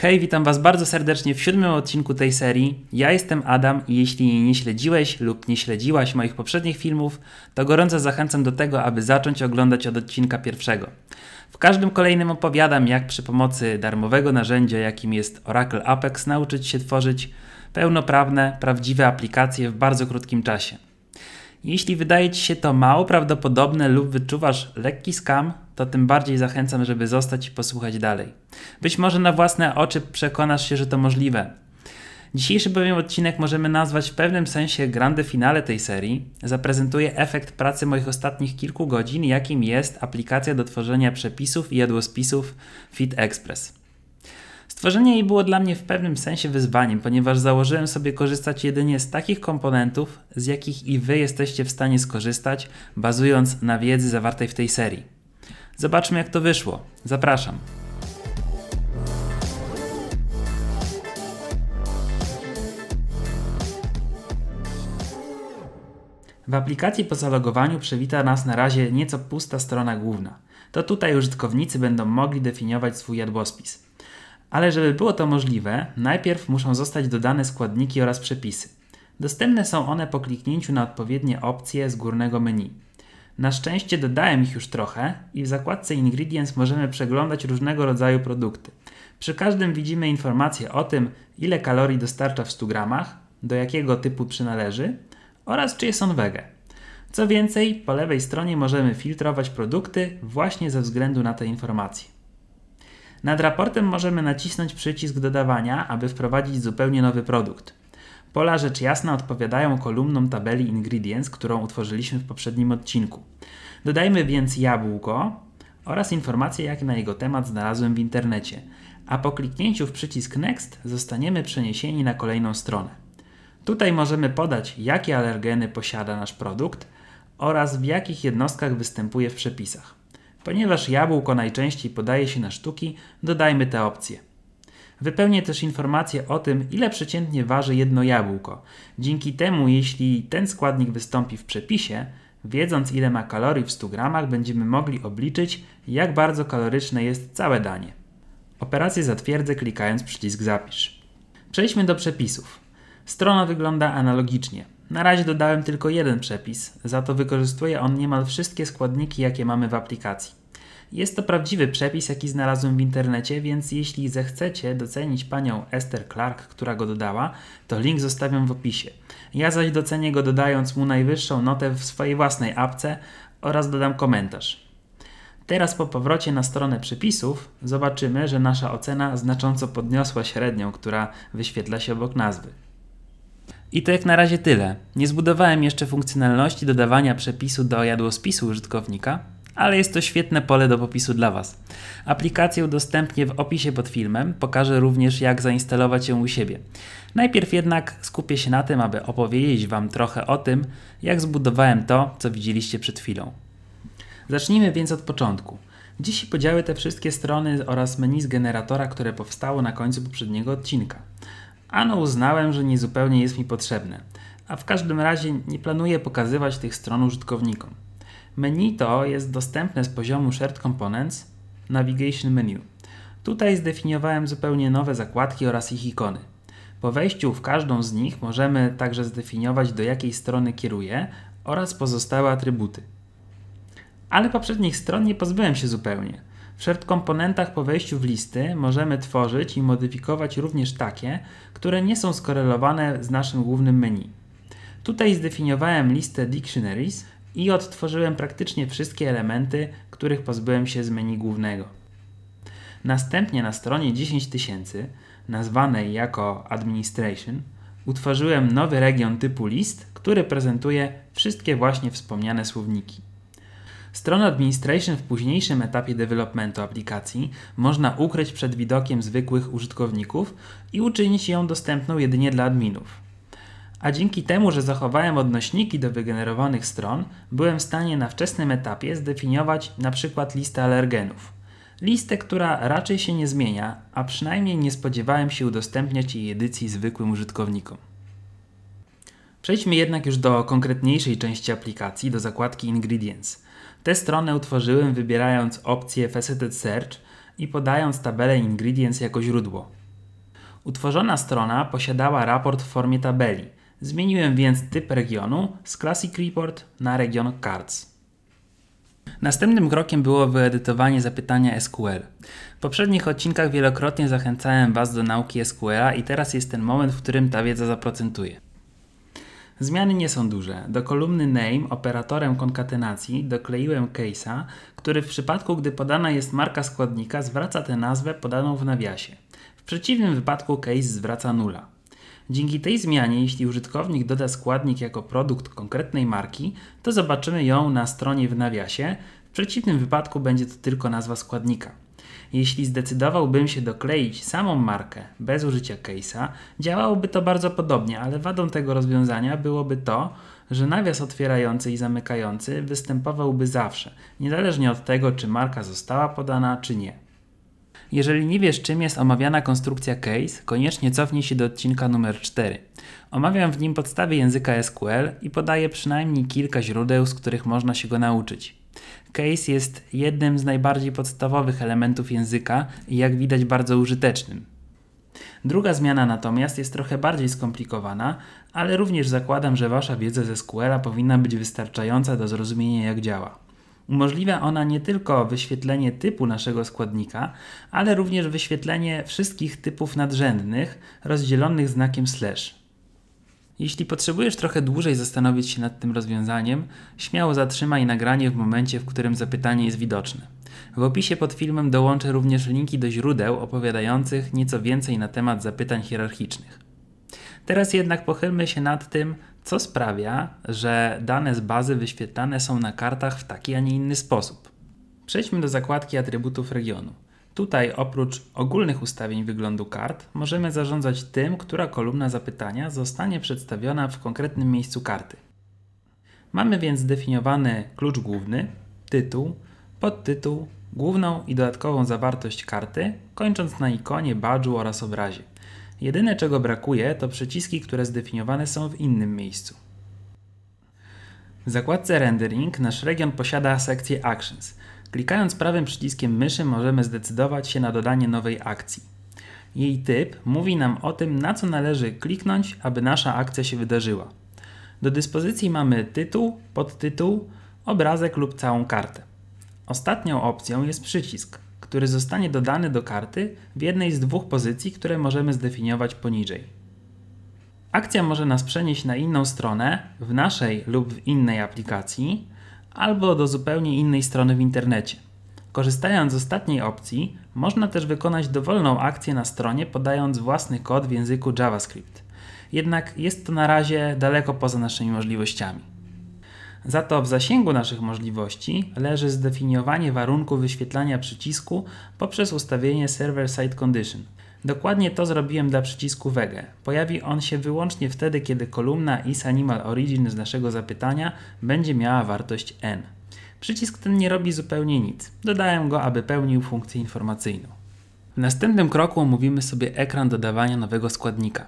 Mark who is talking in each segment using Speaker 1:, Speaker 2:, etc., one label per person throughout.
Speaker 1: Hej, witam Was bardzo serdecznie w siódmym odcinku tej serii. Ja jestem Adam i jeśli nie śledziłeś lub nie śledziłaś moich poprzednich filmów, to gorąco zachęcam do tego, aby zacząć oglądać od odcinka pierwszego. W każdym kolejnym opowiadam, jak przy pomocy darmowego narzędzia, jakim jest Oracle Apex, nauczyć się tworzyć pełnoprawne, prawdziwe aplikacje w bardzo krótkim czasie. Jeśli wydaje Ci się to mało prawdopodobne lub wyczuwasz lekki skam, to tym bardziej zachęcam, żeby zostać i posłuchać dalej. Być może na własne oczy przekonasz się, że to możliwe. Dzisiejszy bowiem odcinek możemy nazwać w pewnym sensie grande finale tej serii. Zaprezentuję efekt pracy moich ostatnich kilku godzin, jakim jest aplikacja do tworzenia przepisów i jadłospisów Fit Express. Stworzenie jej było dla mnie w pewnym sensie wyzwaniem, ponieważ założyłem sobie korzystać jedynie z takich komponentów, z jakich i wy jesteście w stanie skorzystać, bazując na wiedzy zawartej w tej serii. Zobaczmy jak to wyszło. Zapraszam. W aplikacji po zalogowaniu przywita nas na razie nieco pusta strona główna. To tutaj użytkownicy będą mogli definiować swój jadłospis. Ale żeby było to możliwe, najpierw muszą zostać dodane składniki oraz przepisy. Dostępne są one po kliknięciu na odpowiednie opcje z górnego menu. Na szczęście dodałem ich już trochę i w zakładce Ingredients możemy przeglądać różnego rodzaju produkty. Przy każdym widzimy informacje o tym, ile kalorii dostarcza w 100 gramach, do jakiego typu przynależy oraz czy jest on wege. Co więcej, po lewej stronie możemy filtrować produkty właśnie ze względu na te informacje. Nad raportem możemy nacisnąć przycisk dodawania, aby wprowadzić zupełnie nowy produkt. Pola rzecz jasna odpowiadają kolumnom tabeli ingredients, którą utworzyliśmy w poprzednim odcinku. Dodajmy więc jabłko oraz informacje, jakie na jego temat znalazłem w internecie, a po kliknięciu w przycisk Next zostaniemy przeniesieni na kolejną stronę. Tutaj możemy podać, jakie alergeny posiada nasz produkt oraz w jakich jednostkach występuje w przepisach. Ponieważ jabłko najczęściej podaje się na sztuki, dodajmy te opcje. Wypełnię też informację o tym, ile przeciętnie waży jedno jabłko. Dzięki temu, jeśli ten składnik wystąpi w przepisie, wiedząc ile ma kalorii w 100 gramach, będziemy mogli obliczyć, jak bardzo kaloryczne jest całe danie. Operację zatwierdzę klikając przycisk Zapisz. Przejdźmy do przepisów. Strona wygląda analogicznie. Na razie dodałem tylko jeden przepis, za to wykorzystuje on niemal wszystkie składniki, jakie mamy w aplikacji. Jest to prawdziwy przepis, jaki znalazłem w internecie, więc jeśli zechcecie docenić panią Esther Clark, która go dodała, to link zostawiam w opisie. Ja zaś docenię go dodając mu najwyższą notę w swojej własnej apce oraz dodam komentarz. Teraz po powrocie na stronę przepisów zobaczymy, że nasza ocena znacząco podniosła średnią, która wyświetla się obok nazwy. I to jak na razie tyle. Nie zbudowałem jeszcze funkcjonalności dodawania przepisu do jadłospisu użytkownika, ale jest to świetne pole do popisu dla Was. Aplikację udostępnię w opisie pod filmem, pokażę również jak zainstalować ją u siebie. Najpierw jednak skupię się na tym, aby opowiedzieć Wam trochę o tym, jak zbudowałem to, co widzieliście przed chwilą. Zacznijmy więc od początku. Dziś podziały te wszystkie strony oraz menu z generatora, które powstało na końcu poprzedniego odcinka. Ano uznałem, że niezupełnie jest mi potrzebne, a w każdym razie nie planuję pokazywać tych stron użytkownikom. Menu to jest dostępne z poziomu Shared Components Navigation Menu. Tutaj zdefiniowałem zupełnie nowe zakładki oraz ich ikony. Po wejściu w każdą z nich możemy także zdefiniować do jakiej strony kieruje oraz pozostałe atrybuty. Ale poprzednich stron nie pozbyłem się zupełnie. W shared Componentach po wejściu w listy możemy tworzyć i modyfikować również takie, które nie są skorelowane z naszym głównym menu. Tutaj zdefiniowałem listę dictionaries, i odtworzyłem praktycznie wszystkie elementy, których pozbyłem się z menu głównego. Następnie na stronie 10000, nazwanej jako Administration, utworzyłem nowy region typu list, który prezentuje wszystkie właśnie wspomniane słowniki. Stronę Administration w późniejszym etapie developmentu aplikacji można ukryć przed widokiem zwykłych użytkowników i uczynić ją dostępną jedynie dla adminów. A dzięki temu, że zachowałem odnośniki do wygenerowanych stron, byłem w stanie na wczesnym etapie zdefiniować np. listę alergenów. Listę, która raczej się nie zmienia, a przynajmniej nie spodziewałem się udostępniać jej edycji zwykłym użytkownikom. Przejdźmy jednak już do konkretniejszej części aplikacji, do zakładki Ingredients. Tę stronę utworzyłem wybierając opcję Faceted Search i podając tabelę Ingredients jako źródło. Utworzona strona posiadała raport w formie tabeli – Zmieniłem więc typ regionu z Classic Report na region Cards. Następnym krokiem było wyedytowanie zapytania SQL. W poprzednich odcinkach wielokrotnie zachęcałem Was do nauki sql i teraz jest ten moment, w którym ta wiedza zaprocentuje. Zmiany nie są duże. Do kolumny name operatorem konkatenacji dokleiłem case'a, który w przypadku gdy podana jest marka składnika zwraca tę nazwę podaną w nawiasie. W przeciwnym wypadku case zwraca nula. Dzięki tej zmianie, jeśli użytkownik doda składnik jako produkt konkretnej marki, to zobaczymy ją na stronie w nawiasie, w przeciwnym wypadku będzie to tylko nazwa składnika. Jeśli zdecydowałbym się dokleić samą markę bez użycia case'a, działałoby to bardzo podobnie, ale wadą tego rozwiązania byłoby to, że nawias otwierający i zamykający występowałby zawsze, niezależnie od tego, czy marka została podana, czy nie. Jeżeli nie wiesz, czym jest omawiana konstrukcja case, koniecznie cofnij się do odcinka numer 4. Omawiam w nim podstawy języka SQL i podaję przynajmniej kilka źródeł, z których można się go nauczyć. Case jest jednym z najbardziej podstawowych elementów języka i jak widać bardzo użytecznym. Druga zmiana natomiast jest trochę bardziej skomplikowana, ale również zakładam, że Wasza wiedza ze SQL powinna być wystarczająca do zrozumienia jak działa. Umożliwia ona nie tylko wyświetlenie typu naszego składnika, ale również wyświetlenie wszystkich typów nadrzędnych rozdzielonych znakiem slash. Jeśli potrzebujesz trochę dłużej zastanowić się nad tym rozwiązaniem, śmiało zatrzymaj nagranie w momencie, w którym zapytanie jest widoczne. W opisie pod filmem dołączę również linki do źródeł opowiadających nieco więcej na temat zapytań hierarchicznych. Teraz jednak pochylmy się nad tym, co sprawia, że dane z bazy wyświetlane są na kartach w taki, a nie inny sposób. Przejdźmy do zakładki atrybutów regionu. Tutaj oprócz ogólnych ustawień wyglądu kart możemy zarządzać tym, która kolumna zapytania zostanie przedstawiona w konkretnym miejscu karty. Mamy więc zdefiniowany klucz główny, tytuł, podtytuł, główną i dodatkową zawartość karty, kończąc na ikonie, badżu oraz obrazie. Jedyne czego brakuje to przyciski, które zdefiniowane są w innym miejscu. W zakładce Rendering nasz region posiada sekcję Actions. Klikając prawym przyciskiem myszy możemy zdecydować się na dodanie nowej akcji. Jej typ mówi nam o tym, na co należy kliknąć, aby nasza akcja się wydarzyła. Do dyspozycji mamy tytuł, podtytuł, obrazek lub całą kartę. Ostatnią opcją jest przycisk, który zostanie dodany do karty w jednej z dwóch pozycji, które możemy zdefiniować poniżej. Akcja może nas przenieść na inną stronę w naszej lub w innej aplikacji albo do zupełnie innej strony w internecie. Korzystając z ostatniej opcji, można też wykonać dowolną akcję na stronie podając własny kod w języku JavaScript. Jednak jest to na razie daleko poza naszymi możliwościami. Za to w zasięgu naszych możliwości leży zdefiniowanie warunku wyświetlania przycisku poprzez ustawienie server-side condition. Dokładnie to zrobiłem dla przycisku Wege. Pojawi on się wyłącznie wtedy, kiedy kolumna isAnimalOrigin z naszego zapytania będzie miała wartość n. Przycisk ten nie robi zupełnie nic. Dodałem go, aby pełnił funkcję informacyjną. W następnym kroku omówimy sobie ekran dodawania nowego składnika.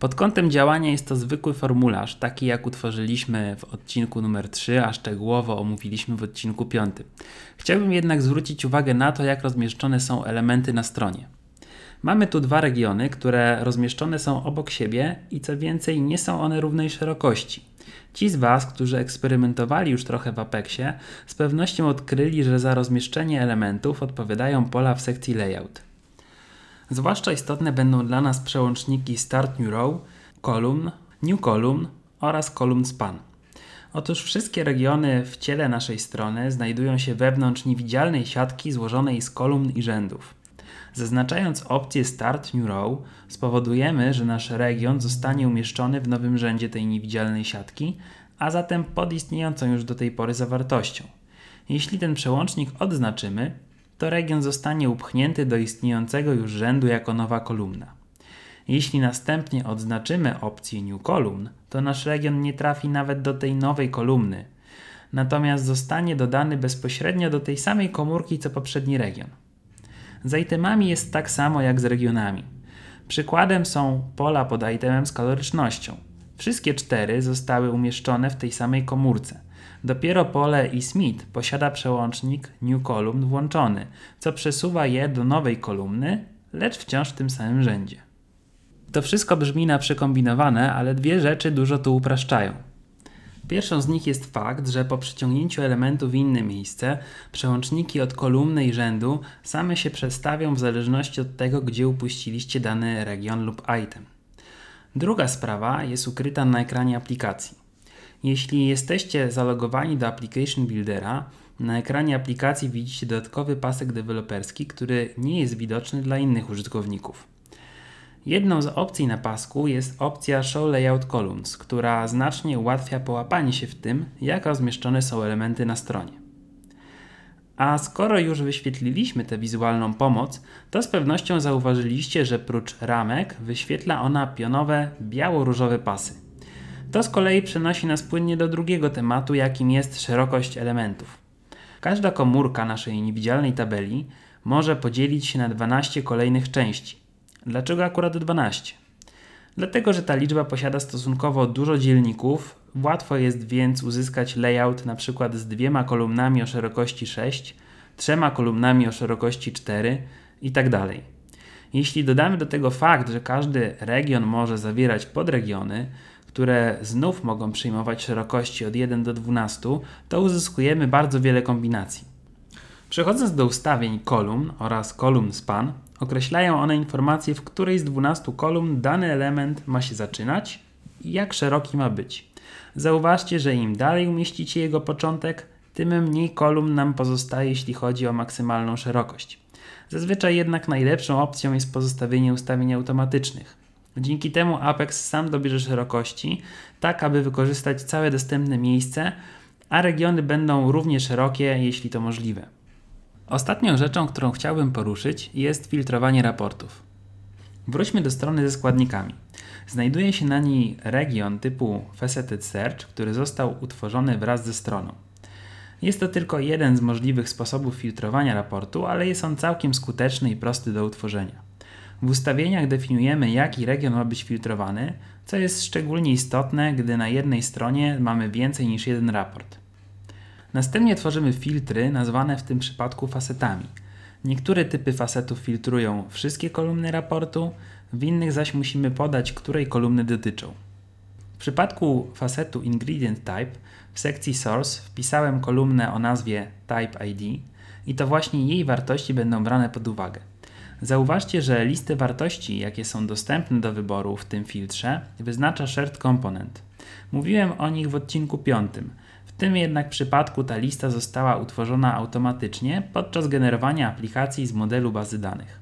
Speaker 1: Pod kątem działania jest to zwykły formularz, taki jak utworzyliśmy w odcinku numer 3, a szczegółowo omówiliśmy w odcinku 5. Chciałbym jednak zwrócić uwagę na to, jak rozmieszczone są elementy na stronie. Mamy tu dwa regiony, które rozmieszczone są obok siebie i co więcej, nie są one równej szerokości. Ci z Was, którzy eksperymentowali już trochę w Apexie, z pewnością odkryli, że za rozmieszczenie elementów odpowiadają pola w sekcji layout. Zwłaszcza istotne będą dla nas przełączniki Start New Row, Column, New Column oraz Column Span. Otóż wszystkie regiony w ciele naszej strony znajdują się wewnątrz niewidzialnej siatki złożonej z kolumn i rzędów. Zaznaczając opcję Start New Row spowodujemy, że nasz region zostanie umieszczony w nowym rzędzie tej niewidzialnej siatki, a zatem pod istniejącą już do tej pory zawartością. Jeśli ten przełącznik odznaczymy, to region zostanie upchnięty do istniejącego już rzędu jako nowa kolumna. Jeśli następnie odznaczymy opcję New Column, to nasz region nie trafi nawet do tej nowej kolumny, natomiast zostanie dodany bezpośrednio do tej samej komórki co poprzedni region. Z itemami jest tak samo jak z regionami. Przykładem są pola pod itemem z kalorycznością. Wszystkie cztery zostały umieszczone w tej samej komórce – Dopiero Pole i Smith posiada przełącznik New Column włączony, co przesuwa je do nowej kolumny, lecz wciąż w tym samym rzędzie. To wszystko brzmi na przekombinowane, ale dwie rzeczy dużo tu upraszczają. Pierwszą z nich jest fakt, że po przyciągnięciu elementu w inne miejsce, przełączniki od kolumny i rzędu same się przestawią w zależności od tego, gdzie upuściliście dany region lub item. Druga sprawa jest ukryta na ekranie aplikacji. Jeśli jesteście zalogowani do Application Buildera, na ekranie aplikacji widzicie dodatkowy pasek deweloperski, który nie jest widoczny dla innych użytkowników. Jedną z opcji na pasku jest opcja Show Layout Columns, która znacznie ułatwia połapanie się w tym, jak rozmieszczone są elementy na stronie. A skoro już wyświetliliśmy tę wizualną pomoc, to z pewnością zauważyliście, że prócz ramek wyświetla ona pionowe biało-różowe pasy. To z kolei przenosi nas płynnie do drugiego tematu, jakim jest szerokość elementów. Każda komórka naszej niewidzialnej tabeli może podzielić się na 12 kolejnych części. Dlaczego akurat 12? Dlatego, że ta liczba posiada stosunkowo dużo dzielników, łatwo jest więc uzyskać layout np. z dwiema kolumnami o szerokości 6, trzema kolumnami o szerokości 4 itd. Tak Jeśli dodamy do tego fakt, że każdy region może zawierać podregiony, które znów mogą przyjmować szerokości od 1 do 12, to uzyskujemy bardzo wiele kombinacji. Przechodząc do ustawień kolumn oraz kolumn span, określają one informacje, w której z 12 kolumn dany element ma się zaczynać i jak szeroki ma być. Zauważcie, że im dalej umieścicie jego początek, tym mniej kolumn nam pozostaje, jeśli chodzi o maksymalną szerokość. Zazwyczaj jednak najlepszą opcją jest pozostawienie ustawień automatycznych. Dzięki temu Apex sam dobierze szerokości, tak aby wykorzystać całe dostępne miejsce, a regiony będą równie szerokie, jeśli to możliwe. Ostatnią rzeczą, którą chciałbym poruszyć, jest filtrowanie raportów. Wróćmy do strony ze składnikami. Znajduje się na niej region typu Faceted Search, który został utworzony wraz ze stroną. Jest to tylko jeden z możliwych sposobów filtrowania raportu, ale jest on całkiem skuteczny i prosty do utworzenia. W ustawieniach definiujemy, jaki region ma być filtrowany, co jest szczególnie istotne, gdy na jednej stronie mamy więcej niż jeden raport. Następnie tworzymy filtry, nazwane w tym przypadku facetami. Niektóre typy facetów filtrują wszystkie kolumny raportu, w innych zaś musimy podać, której kolumny dotyczą. W przypadku facetu Ingredient Type w sekcji Source wpisałem kolumnę o nazwie Type ID i to właśnie jej wartości będą brane pod uwagę. Zauważcie, że listę wartości, jakie są dostępne do wyboru w tym filtrze, wyznacza Shared Component. Mówiłem o nich w odcinku 5. W tym jednak przypadku ta lista została utworzona automatycznie podczas generowania aplikacji z modelu bazy danych.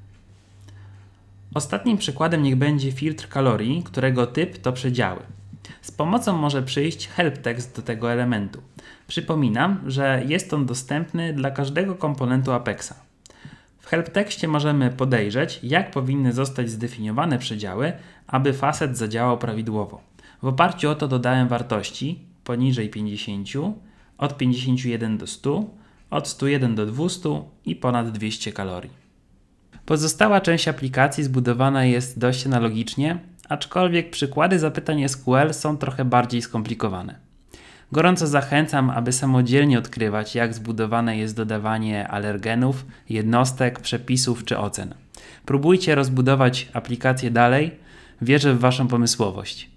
Speaker 1: Ostatnim przykładem niech będzie filtr kalorii, którego typ to przedziały. Z pomocą może przyjść help tekst do tego elementu. Przypominam, że jest on dostępny dla każdego komponentu Apexa. W helptekście możemy podejrzeć, jak powinny zostać zdefiniowane przedziały, aby facet zadziałał prawidłowo. W oparciu o to dodałem wartości poniżej 50, od 51 do 100, od 101 do 200 i ponad 200 kalorii. Pozostała część aplikacji zbudowana jest dość analogicznie, aczkolwiek przykłady zapytań SQL są trochę bardziej skomplikowane. Gorąco zachęcam, aby samodzielnie odkrywać, jak zbudowane jest dodawanie alergenów, jednostek, przepisów czy ocen. Próbujcie rozbudować aplikację dalej. Wierzę w Waszą pomysłowość.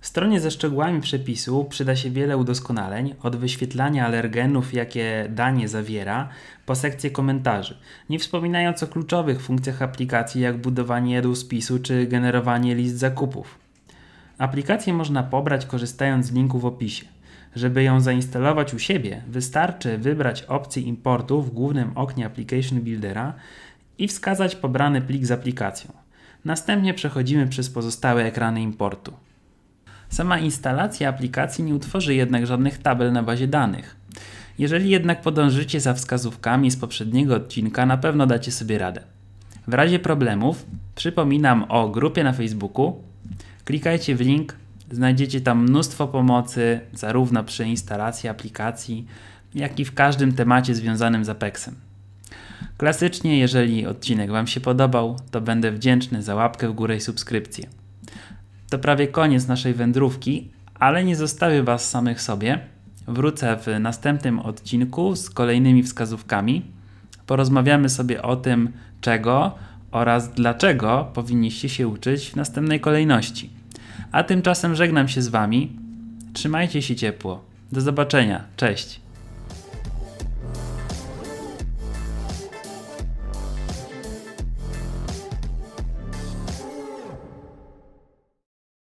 Speaker 1: Stronie ze szczegółami przepisu przyda się wiele udoskonaleń, od wyświetlania alergenów, jakie danie zawiera, po sekcję komentarzy, nie wspominając o kluczowych funkcjach aplikacji, jak budowanie spisu czy generowanie list zakupów. Aplikację można pobrać korzystając z linku w opisie. Żeby ją zainstalować u siebie, wystarczy wybrać opcję importu w głównym oknie Application Buildera i wskazać pobrany plik z aplikacją. Następnie przechodzimy przez pozostałe ekrany importu. Sama instalacja aplikacji nie utworzy jednak żadnych tabel na bazie danych. Jeżeli jednak podążycie za wskazówkami z poprzedniego odcinka, na pewno dacie sobie radę. W razie problemów przypominam o grupie na Facebooku Klikajcie w link, znajdziecie tam mnóstwo pomocy, zarówno przy instalacji aplikacji, jak i w każdym temacie związanym z Apexem. Klasycznie, jeżeli odcinek Wam się podobał, to będę wdzięczny za łapkę w górę i subskrypcję. To prawie koniec naszej wędrówki, ale nie zostawię Was samych sobie. Wrócę w następnym odcinku z kolejnymi wskazówkami. Porozmawiamy sobie o tym, czego, oraz dlaczego powinniście się uczyć w następnej kolejności. A tymczasem żegnam się z Wami. Trzymajcie się ciepło. Do zobaczenia. Cześć.